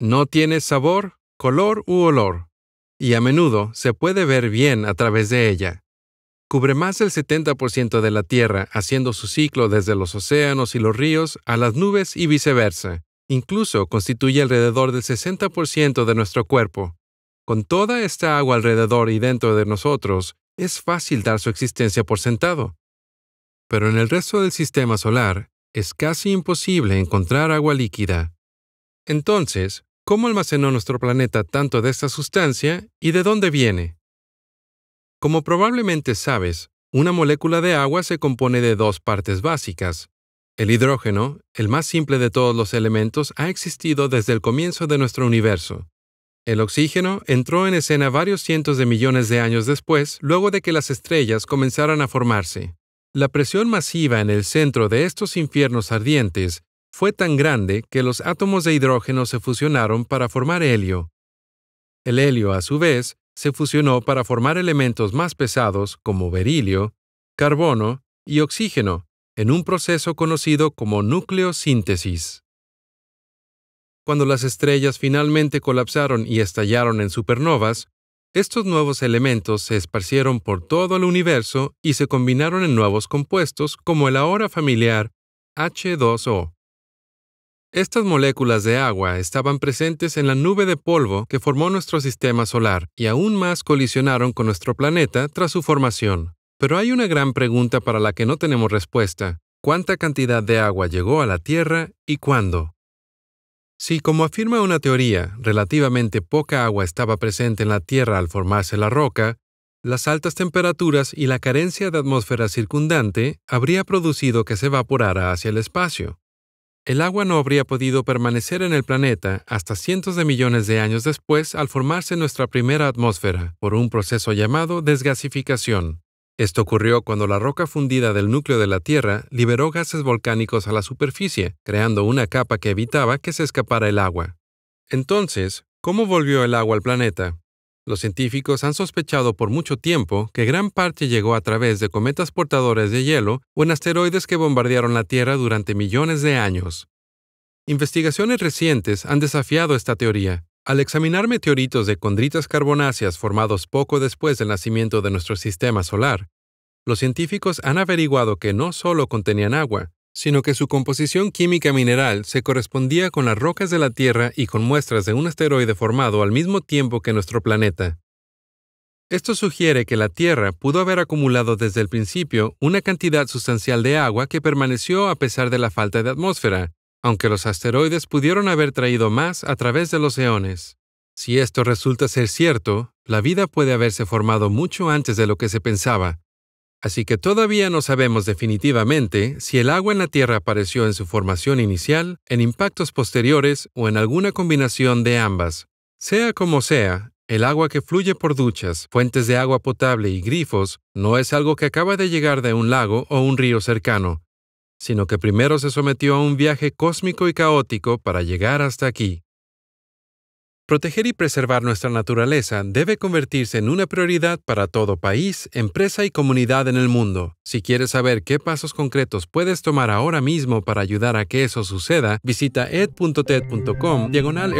No tiene sabor, color u olor, y a menudo se puede ver bien a través de ella. Cubre más del 70% de la Tierra, haciendo su ciclo desde los océanos y los ríos a las nubes y viceversa. Incluso constituye alrededor del 60% de nuestro cuerpo. Con toda esta agua alrededor y dentro de nosotros, es fácil dar su existencia por sentado. Pero en el resto del sistema solar, es casi imposible encontrar agua líquida. Entonces, cómo almacenó nuestro planeta tanto de esta sustancia y de dónde viene. Como probablemente sabes, una molécula de agua se compone de dos partes básicas. El hidrógeno, el más simple de todos los elementos, ha existido desde el comienzo de nuestro universo. El oxígeno entró en escena varios cientos de millones de años después, luego de que las estrellas comenzaran a formarse. La presión masiva en el centro de estos infiernos ardientes fue tan grande que los átomos de hidrógeno se fusionaron para formar helio. El helio, a su vez, se fusionó para formar elementos más pesados como berilio, carbono y oxígeno, en un proceso conocido como nucleosíntesis. Cuando las estrellas finalmente colapsaron y estallaron en supernovas, estos nuevos elementos se esparcieron por todo el universo y se combinaron en nuevos compuestos como el ahora familiar H2O. Estas moléculas de agua estaban presentes en la nube de polvo que formó nuestro sistema solar y aún más colisionaron con nuestro planeta tras su formación. Pero hay una gran pregunta para la que no tenemos respuesta. ¿Cuánta cantidad de agua llegó a la Tierra y cuándo? Si, como afirma una teoría, relativamente poca agua estaba presente en la Tierra al formarse la roca, las altas temperaturas y la carencia de atmósfera circundante habría producido que se evaporara hacia el espacio el agua no habría podido permanecer en el planeta hasta cientos de millones de años después al formarse nuestra primera atmósfera por un proceso llamado desgasificación. Esto ocurrió cuando la roca fundida del núcleo de la Tierra liberó gases volcánicos a la superficie, creando una capa que evitaba que se escapara el agua. Entonces, ¿cómo volvió el agua al planeta? Los científicos han sospechado por mucho tiempo que gran parte llegó a través de cometas portadores de hielo o en asteroides que bombardearon la Tierra durante millones de años. Investigaciones recientes han desafiado esta teoría. Al examinar meteoritos de condritas carbonáceas formados poco después del nacimiento de nuestro sistema solar, los científicos han averiguado que no solo contenían agua, sino que su composición química mineral se correspondía con las rocas de la Tierra y con muestras de un asteroide formado al mismo tiempo que nuestro planeta. Esto sugiere que la Tierra pudo haber acumulado desde el principio una cantidad sustancial de agua que permaneció a pesar de la falta de atmósfera, aunque los asteroides pudieron haber traído más a través de los eones. Si esto resulta ser cierto, la vida puede haberse formado mucho antes de lo que se pensaba, Así que todavía no sabemos definitivamente si el agua en la Tierra apareció en su formación inicial, en impactos posteriores o en alguna combinación de ambas. Sea como sea, el agua que fluye por duchas, fuentes de agua potable y grifos no es algo que acaba de llegar de un lago o un río cercano, sino que primero se sometió a un viaje cósmico y caótico para llegar hasta aquí. Proteger y preservar nuestra naturaleza debe convertirse en una prioridad para todo país, empresa y comunidad en el mundo. Si quieres saber qué pasos concretos puedes tomar ahora mismo para ayudar a que eso suceda, visita ed.ted.com diagonal